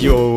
yo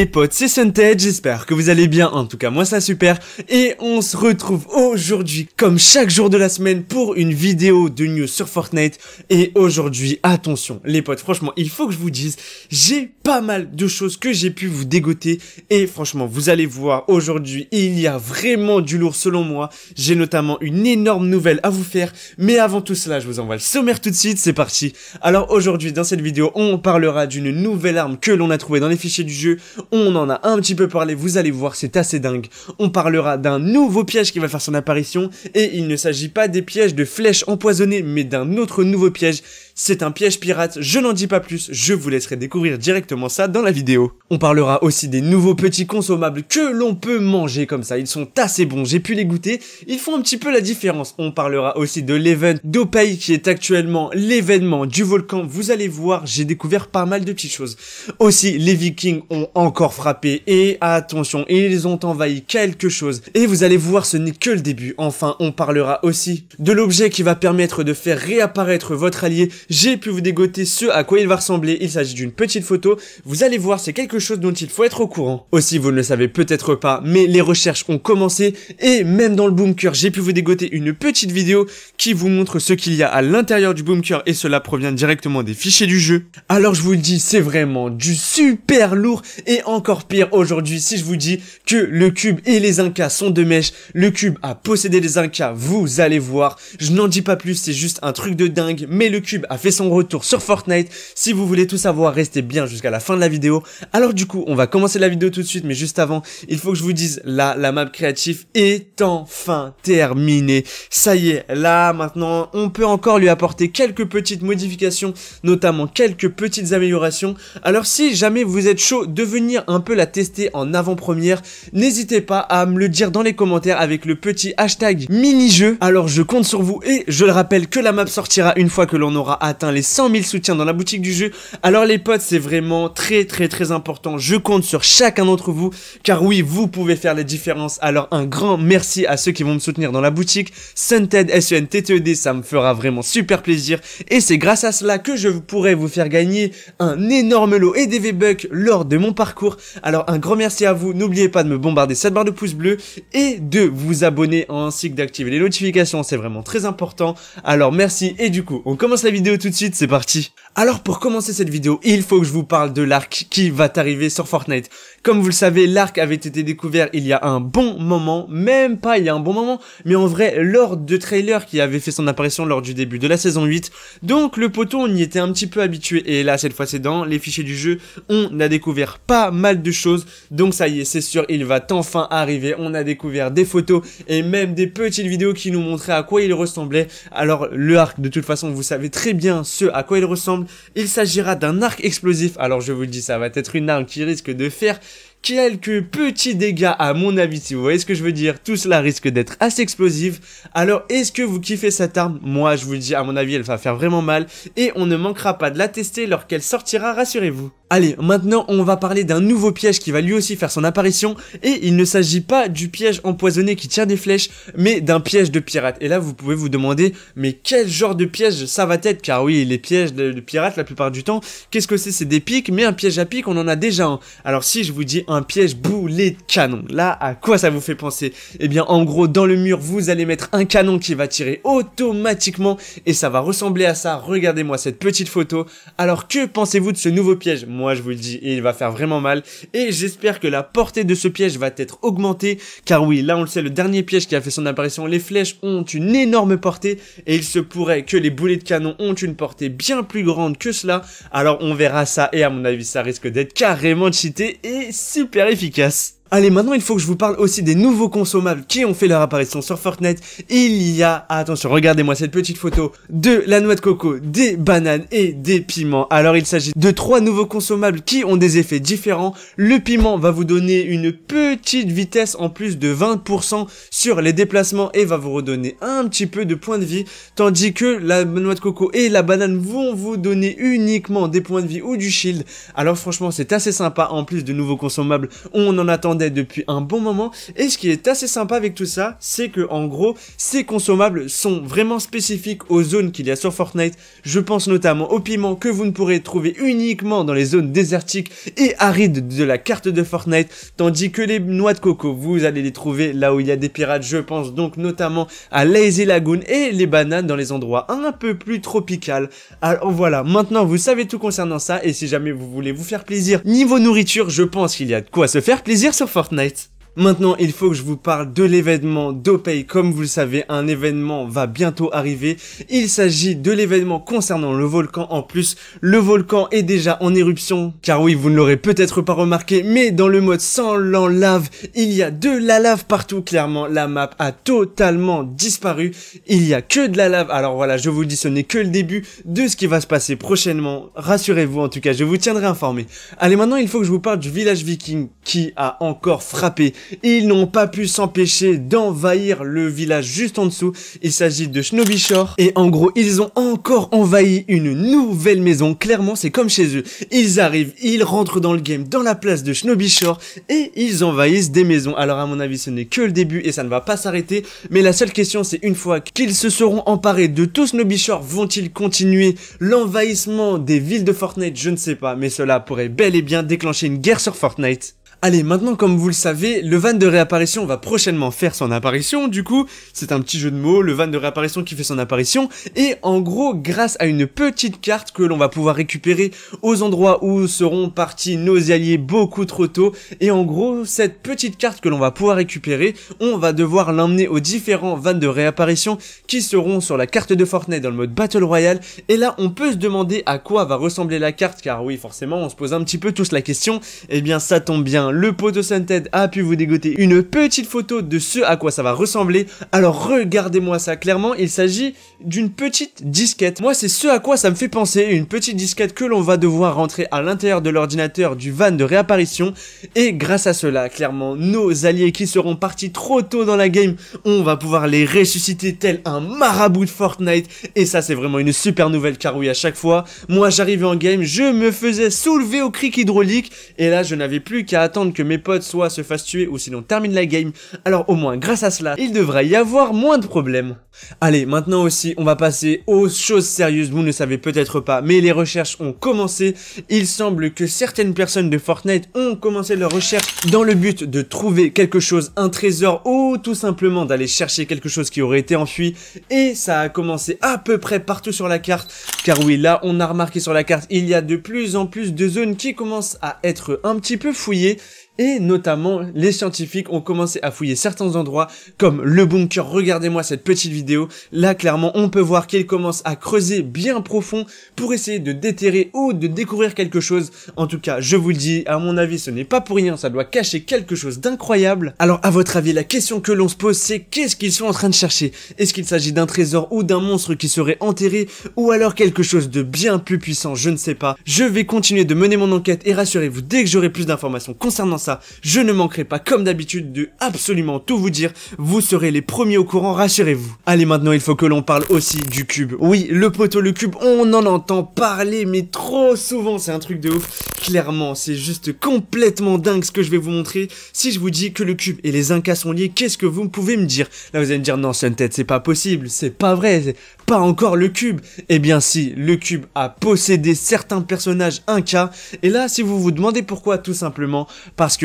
les potes, c'est SunTed, j'espère que vous allez bien, en tout cas moi ça super, et on se retrouve aujourd'hui, comme chaque jour de la semaine, pour une vidéo de news sur Fortnite, et aujourd'hui, attention les potes, franchement, il faut que je vous dise, j'ai pas mal de choses que j'ai pu vous dégoter, et franchement, vous allez voir, aujourd'hui, il y a vraiment du lourd selon moi, j'ai notamment une énorme nouvelle à vous faire, mais avant tout cela, je vous envoie le sommaire tout de suite, c'est parti Alors aujourd'hui, dans cette vidéo, on parlera d'une nouvelle arme que l'on a trouvée dans les fichiers du jeu, on en a un petit peu parlé, vous allez voir, c'est assez dingue. On parlera d'un nouveau piège qui va faire son apparition, et il ne s'agit pas des pièges de flèches empoisonnées, mais d'un autre nouveau piège. C'est un piège pirate, je n'en dis pas plus, je vous laisserai découvrir directement ça dans la vidéo. On parlera aussi des nouveaux petits consommables que l'on peut manger comme ça, ils sont assez bons, j'ai pu les goûter, ils font un petit peu la différence. On parlera aussi de l'event d'Opei qui est actuellement l'événement du volcan, vous allez voir, j'ai découvert pas mal de petites choses. Aussi, les vikings ont encore frappé et attention, ils ont envahi quelque chose. Et vous allez voir, ce n'est que le début. Enfin, on parlera aussi de l'objet qui va permettre de faire réapparaître votre allié. J'ai pu vous dégoter ce à quoi il va ressembler. Il s'agit d'une petite photo. Vous allez voir, c'est quelque chose dont il faut être au courant. Aussi, vous ne le savez peut-être pas, mais les recherches ont commencé et même dans le bunker, j'ai pu vous dégoter une petite vidéo qui vous montre ce qu'il y a à l'intérieur du bunker et cela provient directement des fichiers du jeu. Alors je vous le dis, c'est vraiment du super lourd et encore pire aujourd'hui si je vous dis que le cube et les Incas sont de mèche. Le cube a possédé les Incas, vous allez voir. Je n'en dis pas plus, c'est juste un truc de dingue. Mais le cube a fait son retour sur Fortnite. Si vous voulez tout savoir, restez bien jusqu'à la fin de la vidéo. Alors du coup, on va commencer la vidéo tout de suite, mais juste avant, il faut que je vous dise, là, la map créative est enfin terminée. Ça y est, là, maintenant, on peut encore lui apporter quelques petites modifications, notamment quelques petites améliorations. Alors si jamais vous êtes chaud de venir un peu la tester en avant-première, n'hésitez pas à me le dire dans les commentaires avec le petit hashtag mini-jeu. Alors je compte sur vous et je le rappelle que la map sortira une fois que l'on aura atteint les 100 000 soutiens dans la boutique du jeu. Alors les potes, c'est vraiment très très très important. Je compte sur chacun d'entre vous car oui, vous pouvez faire la différence. Alors un grand merci à ceux qui vont me soutenir dans la boutique. Sunted, S-U-N-T-T-E-D, ça me fera vraiment super plaisir et c'est grâce à cela que je pourrai vous faire gagner un énorme lot et des V-Bucks lors de mon parcours alors un grand merci à vous, n'oubliez pas de me bombarder cette barre de pouce bleus et de vous abonner ainsi que d'activer les notifications, c'est vraiment très important. Alors merci et du coup on commence la vidéo tout de suite, c'est parti alors pour commencer cette vidéo, il faut que je vous parle de l'arc qui va arriver sur Fortnite. Comme vous le savez, l'arc avait été découvert il y a un bon moment, même pas il y a un bon moment, mais en vrai lors de trailer qui avait fait son apparition lors du début de la saison 8. Donc le poteau on y était un petit peu habitué et là cette fois c'est dans les fichiers du jeu, on a découvert pas mal mal de choses. Donc ça y est, c'est sûr, il va enfin arriver. On a découvert des photos et même des petites vidéos qui nous montraient à quoi il ressemblait. Alors le arc, de toute façon, vous savez très bien ce à quoi il ressemble. Il s'agira d'un arc explosif. Alors je vous le dis, ça va être une arme qui risque de faire quelques petits dégâts à mon avis si vous voyez ce que je veux dire tout cela risque d'être assez explosif alors est-ce que vous kiffez cette arme moi je vous le dis à mon avis elle va faire vraiment mal et on ne manquera pas de la tester lorsqu'elle sortira rassurez-vous Allez, maintenant on va parler d'un nouveau piège qui va lui aussi faire son apparition, et il ne s'agit pas du piège empoisonné qui tient des flèches, mais d'un piège de pirate. Et là vous pouvez vous demander, mais quel genre de piège ça va être Car oui, les pièges de, de pirates la plupart du temps, qu'est-ce que c'est C'est des pics, mais un piège à pic on en a déjà un. Alors si je vous dis un piège boulet de canon, là à quoi ça vous fait penser Eh bien en gros dans le mur vous allez mettre un canon qui va tirer automatiquement, et ça va ressembler à ça, regardez-moi cette petite photo. Alors que pensez-vous de ce nouveau piège moi je vous le dis, il va faire vraiment mal. Et j'espère que la portée de ce piège va être augmentée, car oui, là on le sait, le dernier piège qui a fait son apparition, les flèches ont une énorme portée, et il se pourrait que les boulets de canon ont une portée bien plus grande que cela. Alors on verra ça, et à mon avis ça risque d'être carrément cheaté et super efficace. Allez, maintenant il faut que je vous parle aussi des nouveaux consommables qui ont fait leur apparition sur Fortnite. Il y a, ah, attention, regardez-moi cette petite photo de la noix de coco, des bananes et des piments. Alors il s'agit de trois nouveaux consommables qui ont des effets différents. Le piment va vous donner une petite vitesse en plus de 20% sur les déplacements et va vous redonner un petit peu de points de vie, tandis que la noix de coco et la banane vont vous donner uniquement des points de vie ou du shield. Alors franchement, c'est assez sympa. En plus de nouveaux consommables, on en attend depuis un bon moment. Et ce qui est assez sympa avec tout ça, c'est que en gros, ces consommables sont vraiment spécifiques aux zones qu'il y a sur Fortnite. Je pense notamment au piment que vous ne pourrez trouver uniquement dans les zones désertiques et arides de la carte de Fortnite, tandis que les noix de coco, vous allez les trouver là où il y a des pirates. Je pense donc notamment à Lazy Lagoon et les bananes dans les endroits un peu plus tropicales. Alors voilà, maintenant vous savez tout concernant ça et si jamais vous voulez vous faire plaisir niveau nourriture, je pense qu'il y a de quoi se faire plaisir sur Fortnite. Maintenant, il faut que je vous parle de l'événement d'Opay. Comme vous le savez, un événement va bientôt arriver. Il s'agit de l'événement concernant le volcan. En plus, le volcan est déjà en éruption. Car oui, vous ne l'aurez peut-être pas remarqué, mais dans le mode sans l'en lave, il y a de la lave partout. Clairement, la map a totalement disparu. Il y a que de la lave. Alors voilà, je vous dis, ce n'est que le début de ce qui va se passer prochainement. Rassurez-vous, en tout cas, je vous tiendrai informé. Allez, maintenant, il faut que je vous parle du village viking qui a encore frappé ils n'ont pas pu s'empêcher d'envahir le village juste en dessous. Il s'agit de Snobishore Et en gros, ils ont encore envahi une nouvelle maison. Clairement, c'est comme chez eux. Ils arrivent, ils rentrent dans le game, dans la place de Snobishore et ils envahissent des maisons. Alors à mon avis, ce n'est que le début et ça ne va pas s'arrêter. Mais la seule question, c'est une fois qu'ils se seront emparés de tout Snobyshore, vont-ils continuer l'envahissement des villes de Fortnite Je ne sais pas, mais cela pourrait bel et bien déclencher une guerre sur Fortnite. Allez, maintenant, comme vous le savez, le van de réapparition va prochainement faire son apparition, du coup, c'est un petit jeu de mots, le van de réapparition qui fait son apparition, et en gros, grâce à une petite carte que l'on va pouvoir récupérer aux endroits où seront partis nos alliés beaucoup trop tôt, et en gros, cette petite carte que l'on va pouvoir récupérer, on va devoir l'emmener aux différents vans de réapparition qui seront sur la carte de Fortnite dans le mode Battle Royale, et là, on peut se demander à quoi va ressembler la carte, car oui, forcément, on se pose un petit peu tous la question, et eh bien ça tombe bien, Hein, le poteau Sunted a pu vous dégoter une petite photo de ce à quoi ça va ressembler. Alors regardez-moi ça, clairement, il s'agit d'une petite disquette. Moi, c'est ce à quoi ça me fait penser, une petite disquette que l'on va devoir rentrer à l'intérieur de l'ordinateur du van de réapparition. Et grâce à cela, clairement, nos alliés qui seront partis trop tôt dans la game, on va pouvoir les ressusciter tel un marabout de Fortnite. Et ça, c'est vraiment une super nouvelle, car oui, à chaque fois, moi, j'arrivais en game, je me faisais soulever au cric hydraulique, et là, je n'avais plus qu'à attendre que mes potes soit se fassent tuer ou sinon termine la game, alors au moins grâce à cela, il devrait y avoir moins de problèmes. Allez, maintenant aussi, on va passer aux choses sérieuses, vous ne savez peut-être pas, mais les recherches ont commencé. Il semble que certaines personnes de Fortnite ont commencé leurs recherches dans le but de trouver quelque chose, un trésor ou tout simplement d'aller chercher quelque chose qui aurait été enfui. Et ça a commencé à peu près partout sur la carte, car oui, là, on a remarqué sur la carte, il y a de plus en plus de zones qui commencent à être un petit peu fouillées et notamment les scientifiques ont commencé à fouiller certains endroits comme le bunker, regardez-moi cette petite vidéo, là clairement on peut voir qu'ils commencent à creuser bien profond pour essayer de déterrer ou de découvrir quelque chose, en tout cas je vous le dis, à mon avis ce n'est pas pour rien, ça doit cacher quelque chose d'incroyable, alors à votre avis la question que l'on se pose c'est qu'est-ce qu'ils sont en train de chercher Est-ce qu'il s'agit d'un trésor ou d'un monstre qui serait enterré ou alors quelque chose de bien plus puissant, je ne sais pas, je vais continuer de mener mon enquête et rassurez-vous dès que j'aurai plus d'informations concernant ça je ne manquerai pas comme d'habitude de absolument tout vous dire, vous serez les premiers au courant, rassurez-vous. Allez maintenant il faut que l'on parle aussi du cube. Oui, le poteau, le cube, on en entend parler mais trop souvent, c'est un truc de ouf. Clairement, c'est juste complètement dingue ce que je vais vous montrer. Si je vous dis que le cube et les Incas sont liés, qu'est-ce que vous pouvez me dire Là vous allez me dire non tête, c'est pas possible, c'est pas vrai, c'est pas encore le cube. Eh bien si, le cube a possédé certains personnages Incas, et là si vous vous demandez pourquoi tout simplement, parce que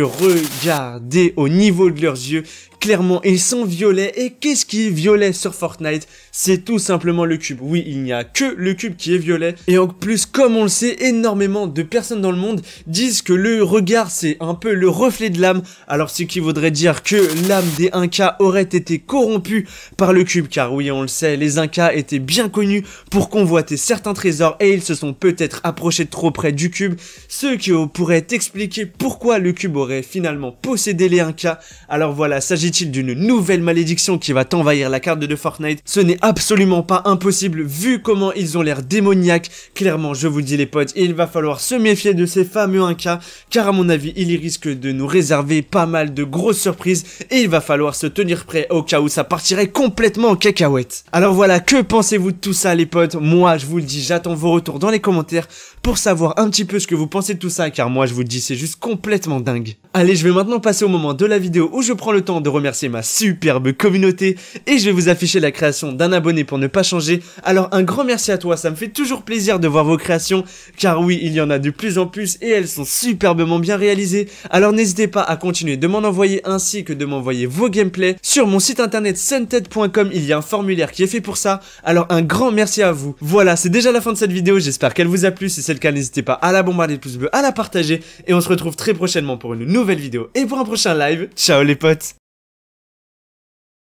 que au niveau de leurs yeux clairement, ils sont violets. Et qu'est-ce qui est violet sur Fortnite C'est tout simplement le cube. Oui, il n'y a que le cube qui est violet. Et en plus, comme on le sait, énormément de personnes dans le monde disent que le regard, c'est un peu le reflet de l'âme. Alors, ce qui voudrait dire que l'âme des Incas aurait été corrompue par le cube. Car oui, on le sait, les Incas étaient bien connus pour convoiter certains trésors et ils se sont peut-être approchés trop près du cube. Ce qui pourrait expliquer pourquoi le cube aurait finalement possédé les Incas. Alors voilà, s'agit d'une nouvelle malédiction qui va t'envahir la carte de Fortnite Ce n'est absolument pas impossible vu comment ils ont l'air démoniaques. Clairement, je vous dis les potes, il va falloir se méfier de ces fameux Incas. car à mon avis, il risquent risque de nous réserver pas mal de grosses surprises et il va falloir se tenir prêt au cas où ça partirait complètement en cacahuète. Alors voilà, que pensez-vous de tout ça les potes Moi, je vous le dis, j'attends vos retours dans les commentaires pour savoir un petit peu ce que vous pensez de tout ça car moi, je vous le dis, c'est juste complètement dingue. Allez, je vais maintenant passer au moment de la vidéo où je prends le temps de remercier ma superbe communauté et je vais vous afficher la création d'un abonné pour ne pas changer. Alors un grand merci à toi, ça me fait toujours plaisir de voir vos créations car oui, il y en a de plus en plus et elles sont superbement bien réalisées. Alors n'hésitez pas à continuer de m'en envoyer ainsi que de m'envoyer vos gameplays. Sur mon site internet sunted.com, il y a un formulaire qui est fait pour ça. Alors un grand merci à vous. Voilà, c'est déjà la fin de cette vidéo, j'espère qu'elle vous a plu. Si c'est le cas, n'hésitez pas à la bombarder de pouces bleus, à la partager et on se retrouve très prochainement pour une nouvelle vidéo vidéo et pour un prochain live. Ciao les potes